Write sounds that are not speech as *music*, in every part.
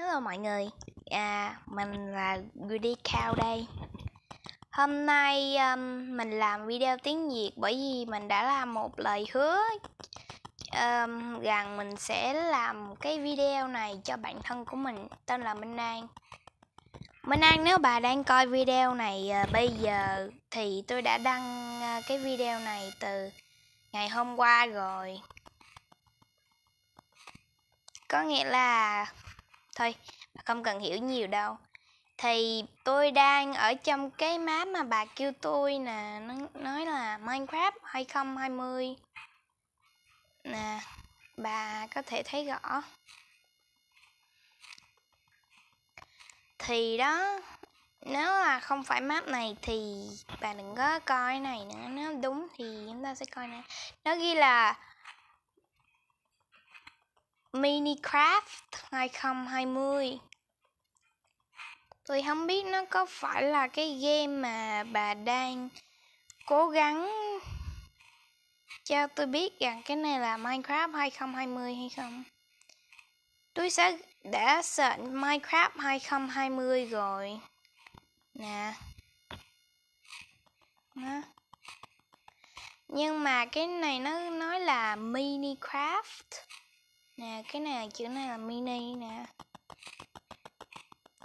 Hello mọi người, à, mình là Goody Cow đây Hôm nay um, mình làm video tiếng Việt bởi vì mình đã làm một lời hứa um, Rằng mình sẽ làm cái video này cho bạn thân của mình tên là Minh An Minh An nếu bà đang coi video này uh, bây giờ thì tôi đã đăng uh, cái video này từ ngày hôm qua rồi Có nghĩa là Thôi, bà không cần hiểu nhiều đâu Thì tôi đang ở trong cái map mà bà kêu tôi nè Nói là Minecraft 2020 Nè, bà có thể thấy rõ Thì đó, nếu là không phải map này thì bà đừng có coi này nữa Nếu đúng thì chúng ta sẽ coi này Nó ghi là Minecraft 2020 Tôi không biết nó có phải là cái game mà bà đang cố gắng cho tôi biết rằng cái này là Minecraft 2020 hay không Tôi sẽ đã search Minecraft 2020 rồi Nè Đó. Nhưng mà cái này nó nói là Minecraft nè cái này chữ này là mini nè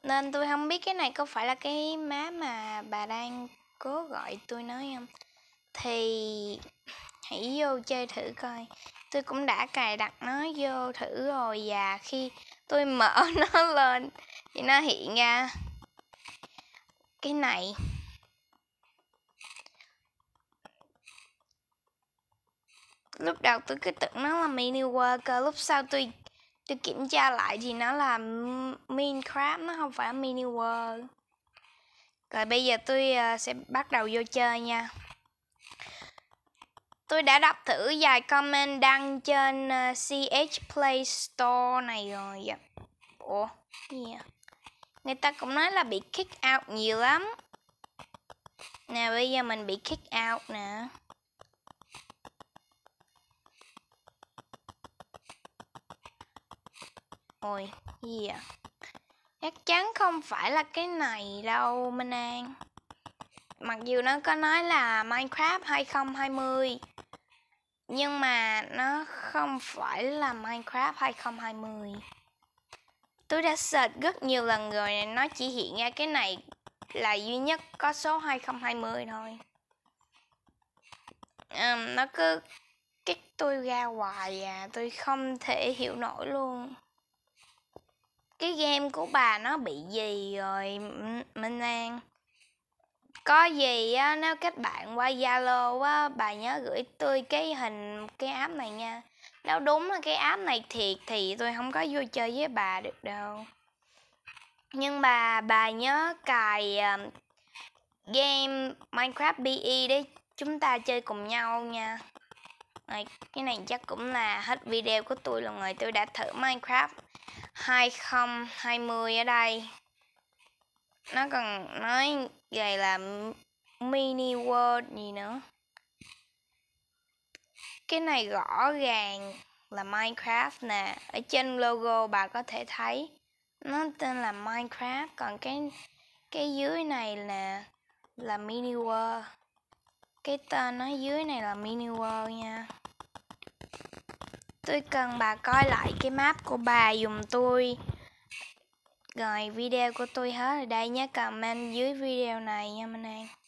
nên tôi không biết cái này có phải là cái má mà bà đang cố gọi tôi nói không thì hãy vô chơi thử coi tôi cũng đã cài đặt nó vô thử rồi và khi tôi mở *laughs* nó lên thì nó hiện ra cái này lúc đầu tôi cứ tưởng nó là mini worker lúc sau tôi tôi kiểm tra lại thì nó là minecraft nó không phải mini world rồi bây giờ tôi uh, sẽ bắt đầu vô chơi nha tôi đã đọc thử vài comment đăng trên uh, ờ, ch play store này rồi ủa gì yeah. người ta cũng nói là bị kick out nhiều lắm nè bây giờ mình bị kick out nè Rồi, gì yeah. Chắc chắn không phải là cái này đâu Minh An Mặc dù nó có nói là Minecraft 2020 Nhưng mà nó không phải là Minecraft 2020 Tôi đã search rất nhiều lần rồi Nó chỉ hiện ra cái này là duy nhất có số 2020 thôi um, Nó cứ kích tôi ra hoài à Tôi không thể hiểu nổi luôn cái game của bà nó bị gì rồi minh an có gì á nếu kết bạn qua zalo á bà nhớ gửi tôi cái hình cái app này nha nếu đúng là cái app này thiệt thì tôi không có vô chơi với bà được đâu nhưng mà bà nhớ cài um, game minecraft be đi chúng ta chơi cùng nhau nha này cái này chắc cũng là hết video của tôi lần rồi tôi đã thử minecraft 2020 ở đây nó cần nói về là mini world gì nữa cái này rõ ràng là Minecraft nè ở trên logo bà có thể thấy nó tên là Minecraft còn cái cái dưới này là là mini world cái tên nó dưới này là mini world nha Tôi cần bà coi lại cái map của bà dùng tôi Rồi video của tôi hết rồi đây nhé Comment dưới video này nha anh em